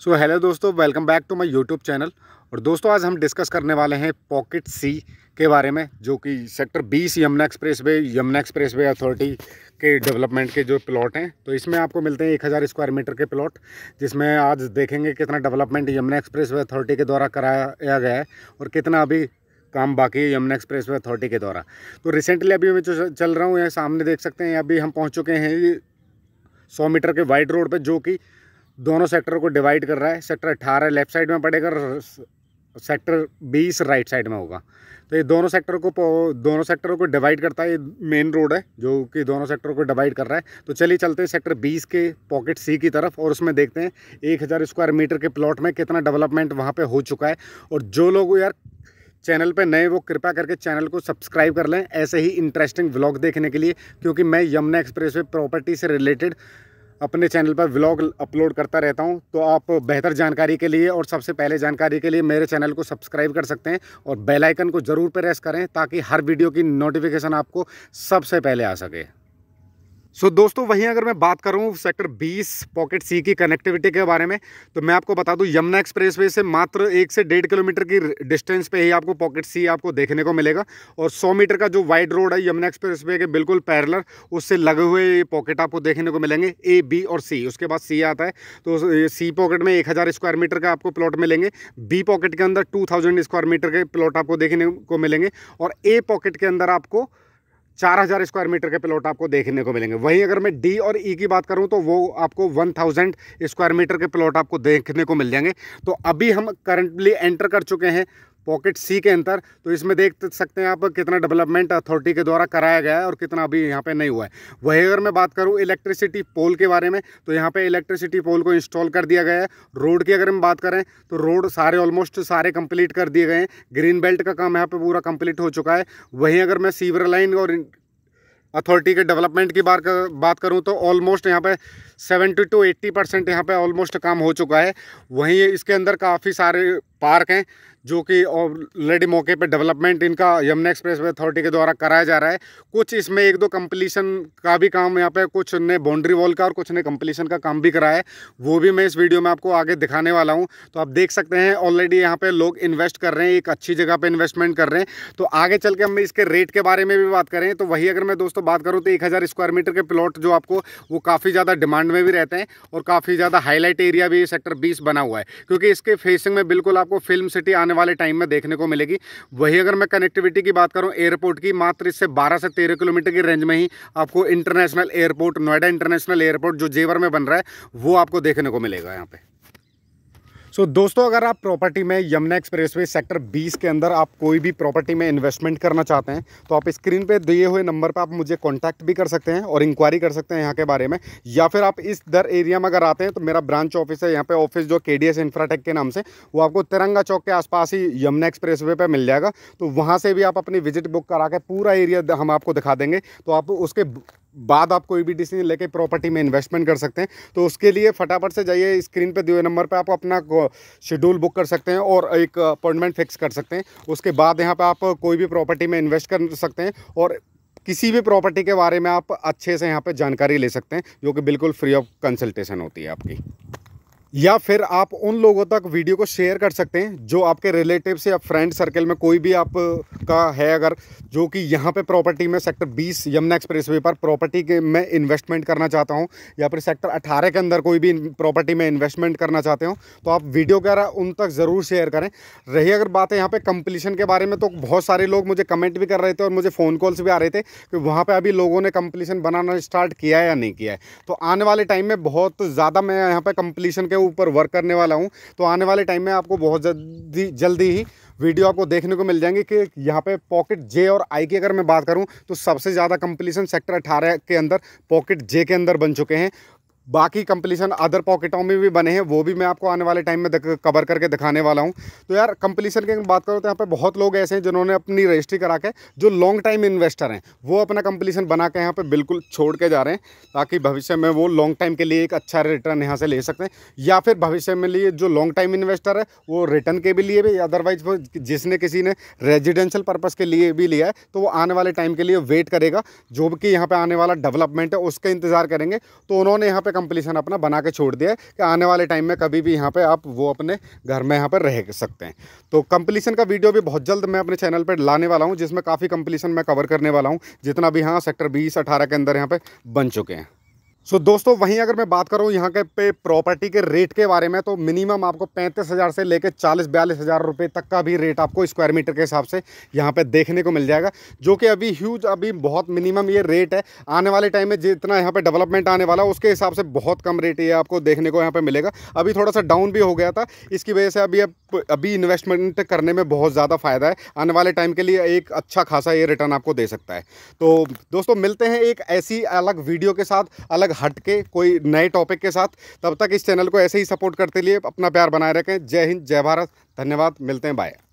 सो hello दोस्तों welcome back to my YouTube channel और दोस्तों आज हम डिस्कस करने वाले हैं पॉकेट सी के बारे में जो कि sector 20 Yamuna expressway Yamuna expressway authority के डेवलपमेंट के जो प्लॉट हैं तो इसमें आपको मिलते हैं एक हज़ार स्क्वायर मीटर के प्लॉट जिसमें आज देखेंगे कितना development Yamuna expressway authority के द्वारा कराया गया है और कितना अभी काम बाकी है यमुना एक्सप्रेस वे अथॉरिटी के द्वारा तो रिसेंटली अभी मैं जो चल रहा हूँ यहाँ सामने देख सकते हैं अभी हम पहुँच चुके हैं सौ मीटर के वाइड रोड पर जो कि दोनों सेक्टर को डिवाइड कर रहा है सेक्टर अट्ठारह लेफ्ट साइड में पड़ेगा और सेक्टर बीस राइट साइड में होगा तो ये दोनों सेक्टर को दोनों सेक्टरों को डिवाइड करता है ये मेन रोड है जो कि दोनों सेक्टरों को डिवाइड कर रहा है तो चलिए चलते हैं सेक्टर 20 के पॉकेट सी की तरफ और उसमें देखते हैं एक हज़ार स्क्वायर मीटर के प्लॉट में कितना डेवलपमेंट वहाँ पे हो चुका है और जो लोग यार चैनल पे नए वो कृपया करके चैनल को सब्सक्राइब कर लें ऐसे ही इंटरेस्टिंग व्लॉग देखने के लिए क्योंकि मैं यमुना एक्सप्रेस प्रॉपर्टी से रिलेटेड अपने चैनल पर व्लॉग अपलोड करता रहता हूं तो आप बेहतर जानकारी के लिए और सबसे पहले जानकारी के लिए मेरे चैनल को सब्सक्राइब कर सकते हैं और बेल आइकन को ज़रूर प्रेस करें ताकि हर वीडियो की नोटिफिकेशन आपको सबसे पहले आ सके सो so, दोस्तों वहीं अगर मैं बात करूं सेक्टर 20 पॉकेट सी की कनेक्टिविटी के बारे में तो मैं आपको बता दूं यमुना एक्सप्रेसवे से मात्र एक से डेढ़ किलोमीटर की डिस्टेंस पे ही आपको पॉकेट सी आपको देखने को मिलेगा और 100 मीटर का जो वाइड रोड है यमुना एक्सप्रेसवे के बिल्कुल पैरलर उससे लगे हुए ये पॉकेट आपको देखने को मिलेंगे ए बी और सी उसके बाद सी आता है तो सी पॉकेट में एक स्क्वायर मीटर का आपको प्लॉट मिलेंगे बी पॉकेट के अंदर टू स्क्वायर मीटर के प्लॉट आपको देखने को मिलेंगे और ए पॉकेट के अंदर आपको चार हज़ार स्क्वायर मीटर के प्लॉट आपको देखने को मिलेंगे वहीं अगर मैं डी और ई e की बात करूं तो वो आपको वन थाउजेंड स्क्वायर मीटर के प्लॉट आपको देखने को मिल जाएंगे तो अभी हम करंटली एंटर कर चुके हैं पॉकेट सी के अंतर तो इसमें देख सकते हैं आप कितना डेवलपमेंट अथॉरिटी के द्वारा कराया गया है और कितना अभी यहाँ पे नहीं हुआ है वही अगर मैं बात करूँ इलेक्ट्रिसिटी पोल के बारे में तो यहाँ पे इलेक्ट्रिसिटी पोल को इंस्टॉल कर दिया गया है रोड की अगर हम बात करें तो रोड सारे ऑलमोस्ट सारे कंप्लीट कर दिए गए हैं ग्रीन बेल्ट का काम यहाँ पर पूरा कंप्लीट हो चुका है वहीं अगर मैं सीवर लाइन और अथॉरिटी के डेवलपमेंट की बात कर, बात करूं तो ऑलमोस्ट यहां पे 70 टू 80 परसेंट यहाँ पर ऑलमोस्ट काम हो चुका है वहीं इसके अंदर काफ़ी सारे पार्क हैं जो कि ऑलरेडी मौके पे डेवलपमेंट इनका यमुना एक्सप्रेस वे अथॉरिटी के द्वारा कराया जा रहा है कुछ इसमें एक दो कंप्लीशन का भी काम यहाँ पे कुछ ने बाउंड्री वॉल का और कुछ ने कंप्लीशन का काम भी कराया है वो भी मैं इस वीडियो में आपको आगे दिखाने वाला हूँ तो आप देख सकते हैं ऑलरेडी यहाँ पर लोग इन्वेस्ट कर रहे हैं एक अच्छी जगह पर इन्वेस्टमेंट कर रहे हैं तो आगे चल के हम इसके रेट के बारे में भी बात करें तो वही अगर मैं दोस्तों बात करूँ तो एक स्क्वायर मीटर के प्लॉट जो आपको वो काफ़ी ज़्यादा डिमांड में भी रहते हैं और काफ़ी ज़्यादा हाईलाइट एरिया भी सेक्टर बीस बना हुआ है क्योंकि इसके फेसिंग में बिल्कुल आप आपको फिल्म सिटी आने वाले टाइम में देखने को मिलेगी वही अगर मैं कनेक्टिविटी की बात करूँ एयरपोर्ट की मात्र इससे बारह से तेरह किलोमीटर की रेंज में ही आपको international airport Noida international airport जो जेवर में बन रहा है वो आपको देखने को मिलेगा यहाँ पे सो so, दोस्तों अगर आप प्रॉपर्टी में यमुना एक्सप्रेसवे सेक्टर 20 के अंदर आप कोई भी प्रॉपर्टी में इन्वेस्टमेंट करना चाहते हैं तो आप स्क्रीन पे दिए हुए नंबर पर आप मुझे कॉन्टैक्ट भी कर सकते हैं और इंक्वायरी कर सकते हैं यहाँ के बारे में या फिर आप इस दर एरिया में अगर आते हैं तो मेरा ब्रांच ऑफिस है यहाँ पर ऑफिस जो के डी एस के नाम से वो आपको तिरंगा चौक के आसपास ही यमुना एक्सप्रेस वे पर मिल जाएगा तो वहाँ से भी आप अपनी विजिट बुक करा के पूरा एरिया हम आपको दिखा देंगे तो आप उसके बाद आप कोई भी डिसीजन लेके प्रॉपर्टी में इन्वेस्टमेंट कर सकते हैं तो उसके लिए फटाफट से जाइए स्क्रीन पे दिए नंबर पे आप अपना शेड्यूल बुक कर सकते हैं और एक अपॉइंटमेंट फिक्स कर सकते हैं उसके बाद यहाँ पे आप कोई भी प्रॉपर्टी में इन्वेस्ट कर सकते हैं और किसी भी प्रॉपर्टी के बारे में आप अच्छे से यहाँ पर जानकारी ले सकते हैं जो कि बिल्कुल फ्री ऑफ कंसल्टेसन होती है आपकी या फिर आप उन लोगों तक वीडियो को शेयर कर सकते हैं जो आपके रिलेटिव से या फ्रेंड सर्कल में कोई भी आप का है अगर जो कि यहाँ पे प्रॉपर्टी में सेक्टर 20 यमुना एक्सप्रेस वे पर प्रॉपर्टी के में इन्वेस्टमेंट करना चाहता हूँ या फिर सेक्टर 18 के अंदर कोई भी प्रॉपर्टी में इन्वेस्टमेंट करना चाहते हो तो आप वीडियो वगैरह उन तक ज़रूर शेयर करें रही अगर बात है यहाँ पर कंप्लीशन के बारे में तो बहुत सारे लोग मुझे कमेंट भी कर रहे थे और मुझे फ़ोन कॉल्स भी आ रहे थे कि वहाँ पर अभी लोगों ने कंप्लीशन बनाना स्टार्ट किया है या नहीं किया है तो आने वाले टाइम में बहुत ज़्यादा मैं यहाँ पर कंप्लीशन के ऊपर वर्क करने वाला हूँ तो आने वाले टाइम में आपको बहुत जल्दी जल्दी ही वीडियो आपको देखने को मिल जाएंगे कि यहाँ पे पॉकेट जे और आई की अगर मैं बात करूँ तो सबसे ज़्यादा कंपटीशन सेक्टर अठारह के अंदर पॉकेट जे के अंदर बन चुके हैं बाकी कंप्लीसन अदर पॉकेटों में भी बने हैं वो भी मैं आपको आने वाले टाइम में कवर करके दिखाने वाला हूँ तो यार कंप्लीसन की बात करो तो यहाँ पर बहुत लोग ऐसे हैं जिन्होंने अपनी रजिस्ट्री करा के जो लॉन्ग टाइम इन्वेस्टर हैं वो अपना कंप्लीसन बना के यहाँ पर बिल्कुल छोड़ के जा रहे हैं ताकि भविष्य में वो लॉन्ग टाइम के लिए एक अच्छा रिटर्न यहाँ से ले सकते हैं या फिर भविष्य में लिए जो लॉन्ग टाइम इन्वेस्टर है वो रिटर्न के भी लिए भी अदरवाइज वो जिसने किसी ने रेजिडेंशियल पर्पज़ के लिए भी लिया है तो वो आने वाले टाइम के लिए वेट करेगा जो कि यहाँ पर आने वाला डेवलपमेंट है उसका इंतज़ार करेंगे तो उन्होंने यहाँ पर कंप्लीसन अपना बना के छोड़ दिया है कि आने वाले टाइम में कभी भी यहाँ पर आप वो अपने घर में यहाँ पर रह सकते हैं तो कंप्लीसन का वीडियो भी बहुत जल्द मैं अपने चैनल पर लाने वाला हूँ जिसमें काफ़ी कंप्लीसन मैं कवर करने वाला हूँ जितना भी यहाँ सेक्टर बीस अठारह के अंदर यहाँ पर बन चुके हैं सो so, दोस्तों वहीं अगर मैं बात करूं यहाँ के पे प्रॉपर्टी के रेट के बारे में तो मिनिमम आपको पैंतीस हज़ार से लेकर चालीस बयालीस हज़ार रुपये तक का भी रेट आपको स्क्वायर मीटर के हिसाब से यहाँ पे देखने को मिल जाएगा जो कि अभी ह्यूज अभी बहुत मिनिमम ये रेट है आने वाले टाइम में जितना यहाँ पर डेवलपमेंट आने वाला उसके हिसाब से बहुत कम रेट ये आपको देखने को यहाँ पर मिलेगा अभी थोड़ा सा डाउन भी हो गया था इसकी वजह से अभी अब अभी इन्वेस्टमेंट करने में बहुत ज़्यादा फ़ायदा है आने वाले टाइम के लिए एक अच्छा खासा ये रिटर्न आपको दे सकता है तो दोस्तों मिलते हैं एक ऐसी अलग वीडियो के साथ अलग हट के कोई नए टॉपिक के साथ तब तक इस चैनल को ऐसे ही सपोर्ट करते लिए अपना प्यार बनाए रखें जय हिंद जय भारत धन्यवाद मिलते हैं बाय